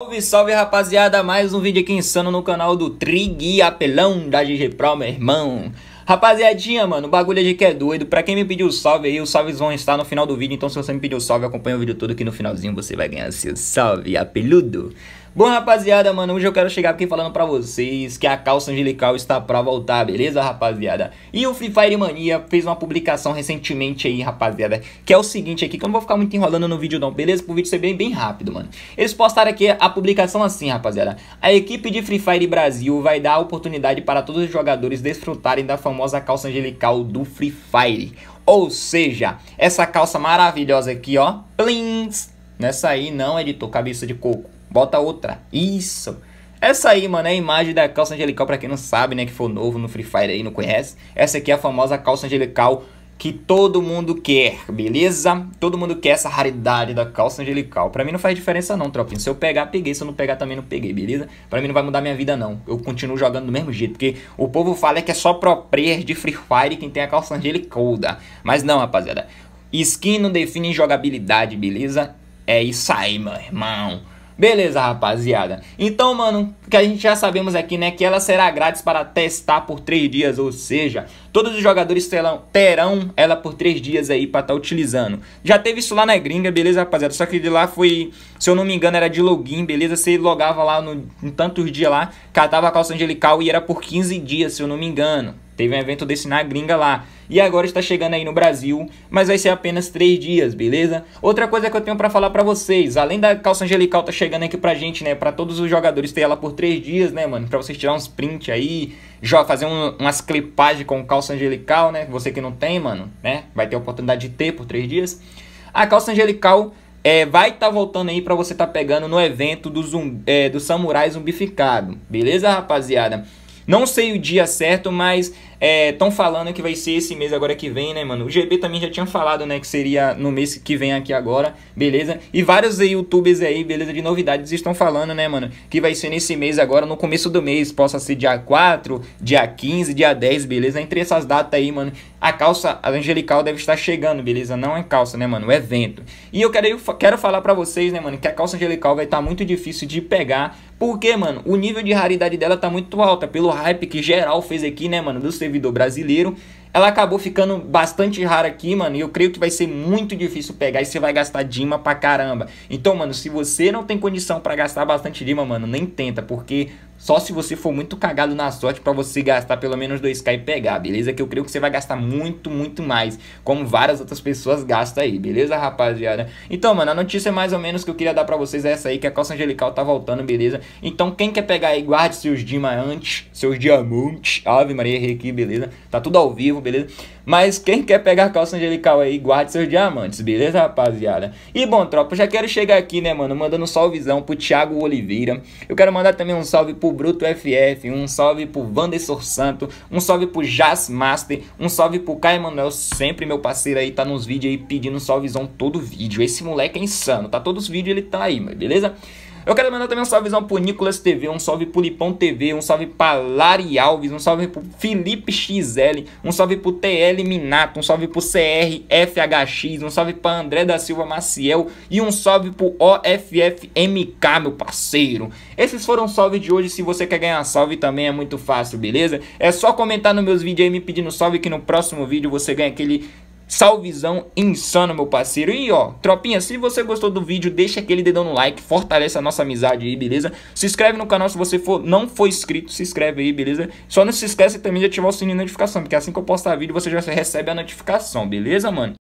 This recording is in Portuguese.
Salve, salve rapaziada, mais um vídeo aqui insano no canal do Trig Apelão da GG Pro, meu irmão Rapaziadinha, mano, o bagulho de que é doido Pra quem me pediu salve aí, os salves vão estar no final do vídeo Então se você me pediu salve, acompanha o vídeo todo que no finalzinho você vai ganhar seu salve, apeludo Bom, rapaziada, mano, hoje eu quero chegar aqui falando pra vocês que a calça angelical está pra voltar, beleza, rapaziada? E o Free Fire Mania fez uma publicação recentemente aí, rapaziada, que é o seguinte aqui, que eu não vou ficar muito enrolando no vídeo não, beleza? Pro vídeo ser bem, bem rápido, mano. Eles postaram aqui a publicação assim, rapaziada. A equipe de Free Fire Brasil vai dar a oportunidade para todos os jogadores desfrutarem da famosa calça angelical do Free Fire. Ou seja, essa calça maravilhosa aqui, ó, plins. Nessa aí não, editor, cabeça de coco. Bota outra. Isso. Essa aí, mano, é a imagem da calça angelical, pra quem não sabe, né, que for novo no Free Fire aí, não conhece. Essa aqui é a famosa calça angelical que todo mundo quer, beleza? Todo mundo quer essa raridade da calça angelical. Pra mim não faz diferença não, tropinho. Se eu pegar, peguei. Se eu não pegar, também não peguei, beleza? Pra mim não vai mudar minha vida não. Eu continuo jogando do mesmo jeito. Porque o povo fala que é só pro player de Free Fire quem tem a calça da Mas não, rapaziada. Skin não define jogabilidade, beleza? É isso aí, meu irmão. Beleza, rapaziada. Então, mano, que a gente já sabemos aqui, né, que ela será grátis para testar por 3 dias, ou seja, todos os jogadores terão, terão ela por 3 dias aí para estar tá utilizando. Já teve isso lá na gringa, beleza, rapaziada? Só que de lá foi, se eu não me engano, era de login, beleza? Você logava lá no, em tantos dias lá, catava a calça angelical e era por 15 dias, se eu não me engano. Teve um evento desse na gringa lá. E agora está chegando aí no Brasil, mas vai ser apenas 3 dias, beleza? Outra coisa que eu tenho para falar para vocês, além da calça angelical tá chegando aqui pra gente, né? Para todos os jogadores ter ela por 3 dias, né, mano? Para vocês tirar uns print aí, fazer um, umas clipagens com calça angelical, né? Você que não tem, mano, né? Vai ter a oportunidade de ter por 3 dias. A calça angelical é, vai estar tá voltando aí para você estar tá pegando no evento do, zumb é, do Samurai Zumbificado, beleza, rapaziada? Não sei o dia certo, mas Estão é, falando que vai ser esse mês agora que vem, né, mano? O GB também já tinha falado, né, que seria no mês que vem aqui agora, beleza? E vários youtubers aí, beleza, de novidades estão falando, né, mano? Que vai ser nesse mês agora, no começo do mês, possa ser dia 4, dia 15, dia 10, beleza? Entre essas datas aí, mano, a calça angelical deve estar chegando, beleza? Não é calça, né, mano? O é evento. E eu quero, quero falar para vocês, né, mano, que a calça angelical vai estar tá muito difícil de pegar, porque, mano, o nível de raridade dela tá muito alta, pelo hype que geral fez aqui, né, mano, do ser servidor brasileiro ela acabou ficando bastante rara aqui, mano, e eu creio que vai ser muito difícil pegar e você vai gastar Dima pra caramba. Então, mano, se você não tem condição para gastar bastante Dima, mano, nem tenta, porque só se você for muito cagado na sorte para você gastar pelo menos 2k e pegar, beleza? Que eu creio que você vai gastar muito, muito mais, como várias outras pessoas gastam aí, beleza, rapaziada? Então, mano, a notícia mais ou menos que eu queria dar para vocês é essa aí, que a calça angelical tá voltando, beleza? Então, quem quer pegar aí, guarde seus antes, seus diamantes, ave maria, errei aqui, beleza? Tá tudo ao vivo beleza? Mas quem quer pegar calça angelical aí, guarde seus diamantes, beleza, rapaziada? E bom, tropa, já quero chegar aqui, né, mano? Mandando um salvezão pro Thiago Oliveira. Eu quero mandar também um salve pro Bruto FF, um salve pro Vandersor Santo, um salve pro Jazz Master, um salve pro Caio Manuel, sempre meu parceiro aí, tá nos vídeos aí pedindo um salvezão todo vídeo. Esse moleque é insano, tá? Todos os vídeos ele tá aí, mas beleza? Eu quero mandar também um salvezão pro Nicolas TV, um salve pro Lipão TV, um salve pra Lari Alves, um salve pro Felipe XL, um salve pro TL Minato, um salve pro CRFHX, um salve pra André da Silva Maciel e um salve pro OFFMK, meu parceiro. Esses foram os salves de hoje. Se você quer ganhar salve também é muito fácil, beleza? É só comentar nos meus vídeos aí me pedindo salve que no próximo vídeo você ganha aquele Salvisão insana, meu parceiro. E ó, tropinha, se você gostou do vídeo, deixa aquele dedão no like, fortalece a nossa amizade aí, beleza? Se inscreve no canal se você for, não for inscrito, se inscreve aí, beleza? Só não se esquece também de ativar o sininho de notificação, porque assim que eu postar vídeo, você já recebe a notificação, beleza, mano?